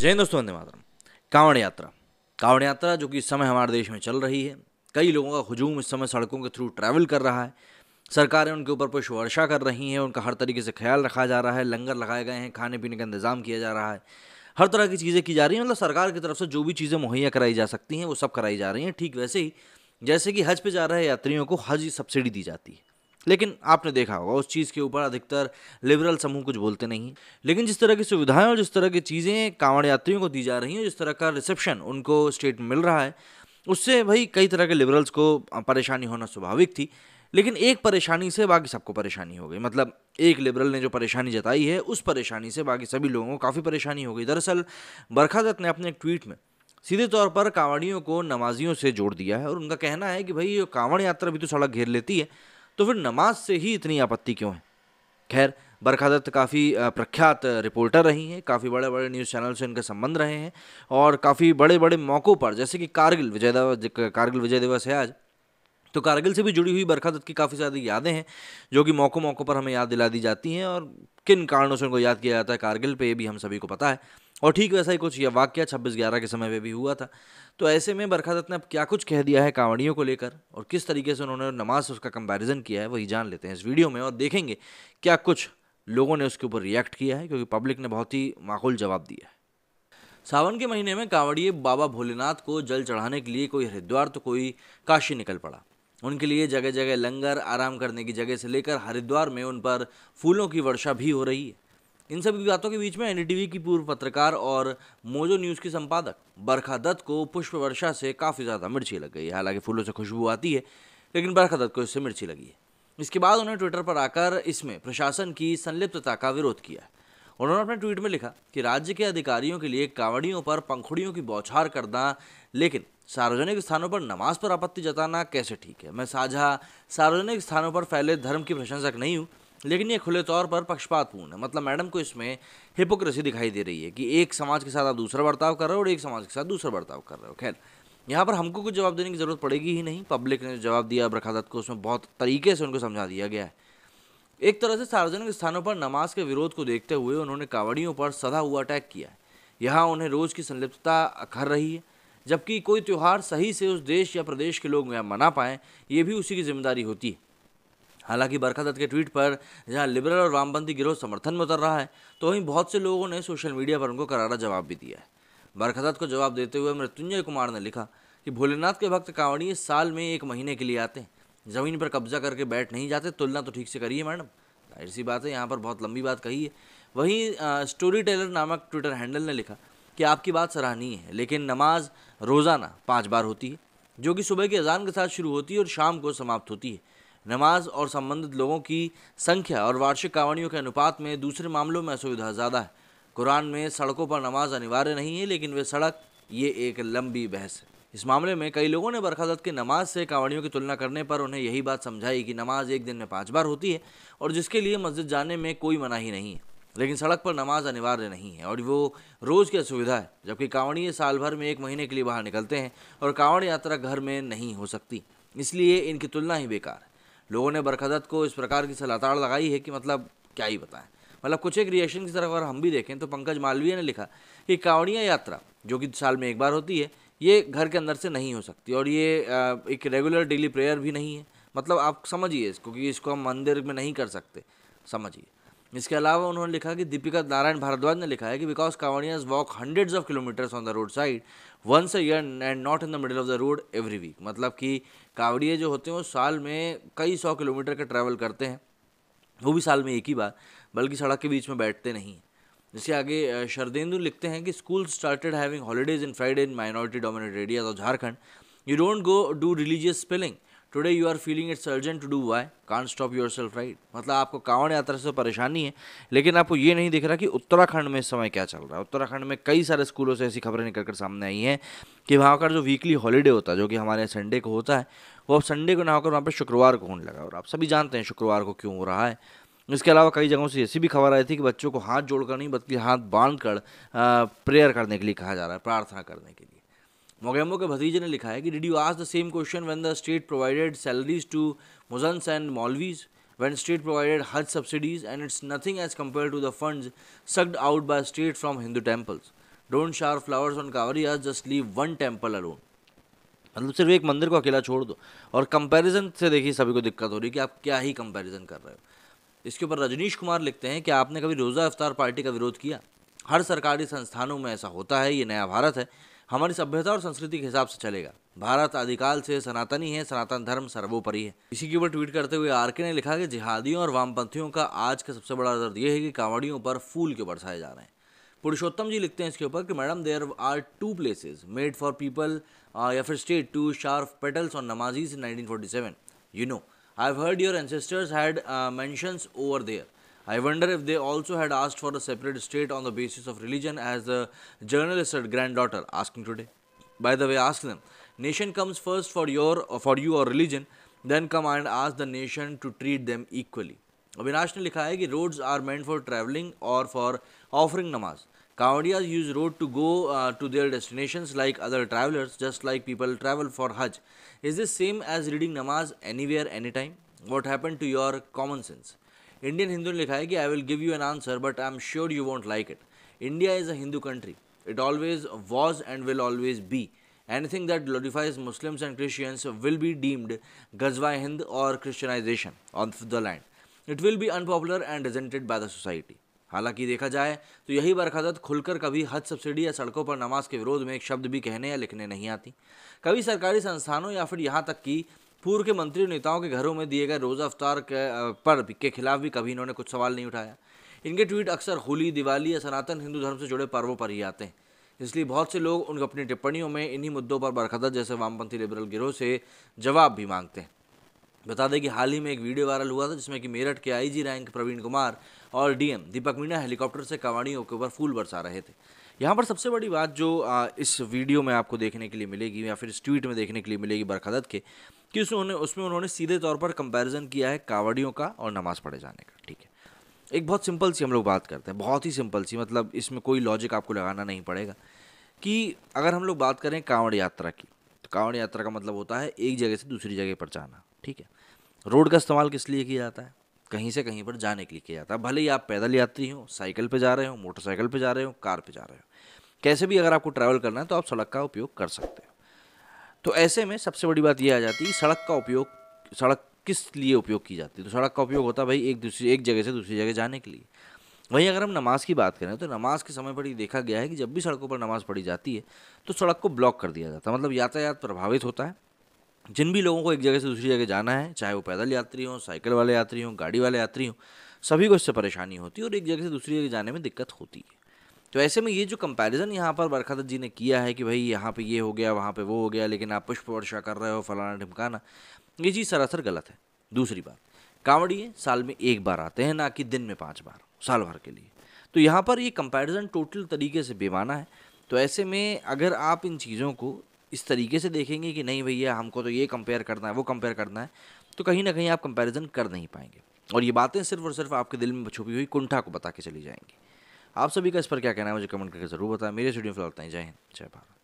जय दोस्तों वंदे मातरम कांवड़ यात्रा कांवड़ यात्रा जो कि इस समय हमारे देश में चल रही है कई लोगों का हजूम इस समय सड़कों के थ्रू ट्रैवल कर रहा है सरकारें उनके ऊपर पुष्प वर्षा कर रही हैं उनका हर तरीके से ख्याल रखा जा रहा है लंगर लगाए गए हैं खाने पीने का इंतजाम किया जा रहा है हर तरह की चीज़ें की जा रही हैं मतलब सरकार की तरफ से जो भी चीज़ें मुहैया कराई जा सकती हैं वो सब कराई जा रही हैं ठीक वैसे ही जैसे कि हज पे जा रहे यात्रियों को हज सब्सिडी दी जाती है लेकिन आपने देखा होगा उस चीज़ के ऊपर अधिकतर लिबरल समूह कुछ बोलते नहीं लेकिन जिस तरह की सुविधाएं और जिस तरह की चीज़ें कांवड़ यात्रियों को दी जा रही हैं जिस तरह का रिसेप्शन उनको स्टेट में मिल रहा है उससे भाई कई तरह के लिबरल्स को परेशानी होना स्वाभाविक थी लेकिन एक परेशानी से बाकी सबको परेशानी हो गई मतलब एक लिबरल ने जो परेशानी जताई है उस परेशानी से बाकी सभी लोगों को काफ़ी परेशानी हो गई दरअसल बरखा दत्त ने अपने एक ट्वीट में सीधे तौर पर कांवड़ियों को नमाजियों से जोड़ दिया है और उनका कहना है कि भाई कांवड़ यात्रा भी तो सड़क घेर लेती है तो फिर नमाज से ही इतनी आपत्ति क्यों है खैर बरखा दत्त काफ़ी प्रख्यात रिपोर्टर रही हैं काफ़ी बड़े बड़े न्यूज़ चैनल से इनके संबंध रहे हैं और काफ़ी बड़े बड़े मौक़ों पर जैसे कि कारगिल विजय दिवस कारगिल विजय दिवस है आज तो कारगिल से भी जुड़ी हुई बरखा दत्त की काफ़ी सारी यादें हैं जो कि मौक़ों मौक़ों पर हमें याद दिला दी जाती हैं और किन कारणों से उनको याद किया जाता है कारगिल पर ये भी हम सभी को पता है और ठीक वैसा ही कुछ यह वाक्य छब्बीस ग्यारह के समय पर भी हुआ था तो ऐसे में बरखा दत्त ने अब क्या कुछ कह दिया है कांवड़ियों को लेकर और किस तरीके से उन्होंने नमाज से उसका कंपैरिजन किया है वही जान लेते हैं इस वीडियो में और देखेंगे क्या कुछ लोगों ने उसके ऊपर रिएक्ट किया है क्योंकि पब्लिक ने बहुत ही माकूल जवाब दिया है सावन के महीने में कांवड़िए बाबा भोलेनाथ को जल चढ़ाने के लिए कोई हरिद्वार तो कोई काशी निकल पड़ा उनके लिए जगह जगह लंगर आराम करने की जगह से लेकर हरिद्वार में उन पर फूलों की वर्षा भी हो रही है इन सभी बातों के बीच में एनडीटीवी की पूर्व पत्रकार और मोजो न्यूज़ की संपादक बरखा दत्त को पुष्प वर्षा से काफ़ी ज़्यादा मिर्ची लग गई है हालांकि फूलों से खुशबू आती है लेकिन बरखा दत्त को इससे मिर्ची लगी है इसके बाद उन्होंने ट्विटर पर आकर इसमें प्रशासन की संलिप्तता का विरोध किया उन्होंने अपने ट्वीट में लिखा कि राज्य के अधिकारियों के लिए कांवड़ियों पर पंखुड़ियों की बौछार करना लेकिन सार्वजनिक स्थानों पर नमाज पर आपत्ति जताना कैसे ठीक है मैं साझा सार्वजनिक स्थानों पर फैले धर्म की प्रशंसक नहीं हूँ लेकिन ये खुले तौर पर पक्षपातपूर्ण है मतलब मैडम को इसमें हिपोक्रेसी दिखाई दे रही है कि एक समाज के साथ आप दूसरा बर्ताव कर रहे हो और एक समाज के साथ दूसरा बर्ताव कर रहे हो खैर यहाँ पर हमको कुछ जवाब देने की ज़रूरत पड़ेगी ही नहीं पब्लिक ने जवाब दिया अब्रखा दत्त को उसमें बहुत तरीके से उनको समझा दिया गया है एक तरह से सार्वजनिक स्थानों पर नमाज के विरोध को देखते हुए उन्होंने कावड़ियों पर सदा हुआ अटैक किया है यहाँ उन्हें रोज़ की संलिप्तता अखर रही है जबकि कोई त्यौहार सही से उस देश या प्रदेश के लोग मना पाएँ ये भी उसी की जिम्मेदारी होती है हालांकि बरखा दत्त के ट्वीट पर जहां लिबरल और वामपंथी गिरोह समर्थन में उतर रहा है तो वहीं बहुत से लोगों ने सोशल मीडिया पर उनको करारा जवाब भी दिया है बरखा दत्त को जवाब देते हुए मृत्युंजय कुमार ने लिखा कि भोलेनाथ के भक्त कांवड़िए साल में एक महीने के लिए आते हैं ज़मीन पर कब्जा करके बैठ नहीं जाते तुलना तो ठीक से करिए मैडम जाहिर सी बात है यहाँ पर बहुत लंबी बात कही है वहीं स्टोरी टेलर नामक ट्विटर हैंडल ने लिखा कि आपकी बात सराहनीय है लेकिन नमाज रोज़ाना पाँच बार होती है जो कि सुबह की अजान के साथ शुरू होती है और शाम को समाप्त होती है नमाज और संबंधित लोगों की संख्या और वार्षिक कावड़ियों के अनुपात में दूसरे मामलों में असुविधा ज़्यादा है कुरान में सड़कों पर नमाज अनिवार्य नहीं है लेकिन वे सड़क ये एक लंबी बहस है इस मामले में कई लोगों ने बरखादत की नमाज से कावड़ियों की तुलना करने पर उन्हें यही बात समझाई कि नमाज एक दिन में पाँच बार होती है और जिसके लिए मस्जिद जाने में कोई मनाही नहीं है लेकिन सड़क पर नमाज अनिवार्य नहीं है और वो रोज़ की असुविधा है जबकि कांवड़िए साल भर में एक महीने के लिए बाहर निकलते हैं और कांवड़ यात्रा घर में नहीं हो सकती इसलिए इनकी तुलना ही बेकार है लोगों ने बरखदत को इस प्रकार की सलाताड़ लगाई है कि मतलब क्या ही बताएं मतलब कुछ एक रिएक्शन की तरफ अगर हम भी देखें तो पंकज मालवीय ने लिखा कि कावड़िया यात्रा जो कि साल में एक बार होती है ये घर के अंदर से नहीं हो सकती और ये एक रेगुलर डेली प्रेयर भी नहीं है मतलब आप समझिए इसको कि इसको हम मंदिर में नहीं कर सकते समझिए इसके अलावा उन्होंने लिखा कि दीपिका नारायण भारद्वाज ने लिखा है कि because kanwariyas walk hundreds of kilometres on the road side once a year and not in the middle of the road every week मतलब कि कांवड़िए जो होते हैं वो साल में कई सौ किलोमीटर का ट्रैवल करते हैं वो भी साल में एक ही बार बल्कि सड़क के बीच में बैठते नहीं हैं जिसके आगे शरदेंदु लिखते हैं कि school started having holidays in Friday in minority dominate areas of Jharkhand you don't go do religious spelling today you are feeling it's urgent to do why can stop yourself right मतलब आपको कांवड़ यात्रा से तो परेशानी है लेकिन आपको ये नहीं दिख रहा कि उत्तराखंड में इस समय क्या चल रहा है उत्तराखंड में कई सारे स्कूलों से ऐसी खबरें निकल कर सामने आई हैं कि वहाँ का जो वीकली हॉलीडे होता है जो कि हमारे संडे को होता है वो अब संडे को ना होकर वहाँ पर शुक्रवार को होने लगा और आप सभी जानते हैं शुक्रवार को क्यों हो रहा है इसके अलावा कई जगहों से ऐसी भी खबर आई थी कि बच्चों को हाथ जोड़कर नहीं बल्कि हाथ बांध कर प्रेयर करने के लिए कहा जा रहा है प्रार्थना करने के लिए मोगेम्बो के भतीजे ने लिखा है कि did you ask the same question when the state provided salaries to muezzins and maulvis when state provided Haj subsidies and it's nothing as compared to the fund sucked out by state from Hindu temples don't shower flowers on kanwari ask just leave one temple alone मतलब सिर्फ एक मंदिर को अकेला छोड़ दो और comparison से देखिए सभी को दिक्कत हो रही है कि आप क्या ही कंपैरिजन कर रहे हो इसके ऊपर रजनीश कुमार लिखते हैं कि आपने कभी रोज़ा अफ्तार पार्टी का विरोध किया हर सरकारी संस्थानों में ऐसा होता है ये नया भारत है हमारी सभ्यता और संस्कृति के हिसाब से चलेगा भारत आदिकाल से सनातनी है सनातन धर्म सर्वोपरि है इसी के ऊपर ट्वीट करते हुए आरके ने लिखा कि जिहादियों और वामपंथियों का आज का सबसे बड़ा दर्द यह है कि कांवड़ियों पर फूल के बरसाए जा रहे हैं पुरुषोत्तम जी लिखते हैं इसके ऊपर कि madam there are two places made for people या फिर state to shower petals on namazis in nineteen forty seven you know I have heard your ancestors had mansions over there I wonder if they also had asked for a separate state on the basis of religion, as the journalist said, granddaughter asking today. By the way, ask them. Nation comes first for your for you or religion, then come and ask the nation to treat them equally. Avinash ने लिखा है कि roads are for for travelling और for offering namaz use road to go uh, to their destinations like other travelers, just like people travel for Haj. Is this same as reading namaz anywhere, anytime? What happened to your common sense? Indian Hindu ने लिखा है कि I will give you an answer but I am sure you won't like it India is a Hindu country it always was and will always be anything that glorifies Muslims and Christians will be deemed Ghazwa Hind or Christianization of the land it will be unpopular and rejected by the society हालांकि देखा जाए तो यही बरकदत खुलकर कभी हद subsidy या सड़कों पर नमाज के विरोध में एक शब्द भी कहने या लिखने नहीं आती कभी सरकारी संस्थानों या फिर यहाँ तक कि पूर्व के मंत्री और नेताओं के घरों में दिए गए रोज़ा अफ्तार पर के खिलाफ भी कभी इन्होंने कुछ सवाल नहीं उठाया इनके ट्वीट अक्सर होली दिवाली या सनातन हिंदू धर्म से जुड़े पर्वों पर ही आते हैं इसलिए बहुत से लोग उनकी अपनी टिप्पणियों में इन्हीं मुद्दों पर बरखदत जैसे वामपंथी लिबरल गिरोह से जवाब भी मांगते हैं बता दें कि हाल ही में एक वीडियो वायरल हुआ था जिसमें कि मेरठ के आईजी रैंक प्रवीण कुमार और डीएम दीपक मीणा हेलीकॉप्टर से कवाड़ियों के ऊपर फूल बरसा रहे थे यहाँ पर सबसे बड़ी बात जो इस वीडियो में आपको देखने के लिए मिलेगी या फिर इस ट्वीट में देखने के लिए मिलेगी बरखदत के कि उन्होंने उसमें उन्होंने सीधे तौर पर कंपेरिज़न किया है कावड़ियों का और नमाज़ पढ़े जाने का ठीक है एक बहुत सिंपल सी हम लोग बात करते हैं बहुत ही सिंपल सी मतलब इसमें कोई लॉजिक आपको लगाना नहीं पड़ेगा कि अगर हम लोग बात करें कांवड़ यात्रा की तो कांवड़ यात्रा का मतलब होता है एक जगह से दूसरी जगह पर जाना ठीक है रोड का इस्तेमाल किस लिए किया जाता है कहीं से कहीं पर जाने के लिए किया जाता है भले ही आप पैदल यात्री हो साइकिल पर जा रहे हो मोटरसाइकिल पर जा रहे हो कार पर जा रहे हो कैसे भी अगर आपको ट्रैवल करना है तो आप सड़क का उपयोग कर सकते हो तो ऐसे में सबसे बड़ी बात यह आ जाती है सड़क का उपयोग सड़क किस लिए उपयोग की जाती है तो सड़क का उपयोग होता है भाई एक दूसरी एक जगह से दूसरी जगह जाने के लिए वहीं अगर हम नमाज़ की बात करें तो नमाज़ के समय पर ये देखा गया है कि जब भी सड़कों पर नमाज़ पढ़ी जाती है तो सड़क को ब्लॉक कर दिया जाता है मतलब यातायात प्रभावित होता है जिन भी लोगों को एक जगह से दूसरी जगह जाना है चाहे वो पैदल यात्री हों साइकिल वाले यात्री हों गाड़ी वाले यात्री हों सभी को इससे परेशानी होती है और एक जगह से दूसरी जगह जाने में दिक्कत होती है तो ऐसे में ये जो कंपैरिजन यहाँ पर बरखा जी ने किया है कि भाई यहाँ पे ये हो गया वहाँ पे वो हो गया लेकिन आप पुष्प वर्षा कर रहे हो फलाना ढिमकाना ये चीज़ सरासर गलत है दूसरी बात कांवड़िए साल में एक बार आते हैं ना कि दिन में पाँच बार साल भर के लिए तो यहाँ पर ये कंपैरिजन टोटल तरीके से बेमाना है तो ऐसे में अगर आप इन चीज़ों को इस तरीके से देखेंगे कि नहीं भैया हमको तो ये कंपेयर करना है वो कंपेयर करना है तो कहीं ना कहीं आप कंपैरिजन कर नहीं पाएंगे और ये बातें सिर्फ और सिर्फ आपके दिल में छुपी हुई कुंठा को बता के चली जाएंगी आप सभी का इस पर क्या कहना है मुझे कमेंट करके ज़रूर बताएं मेरे स्टूडियो फिलहाल जय हिंद जय भारत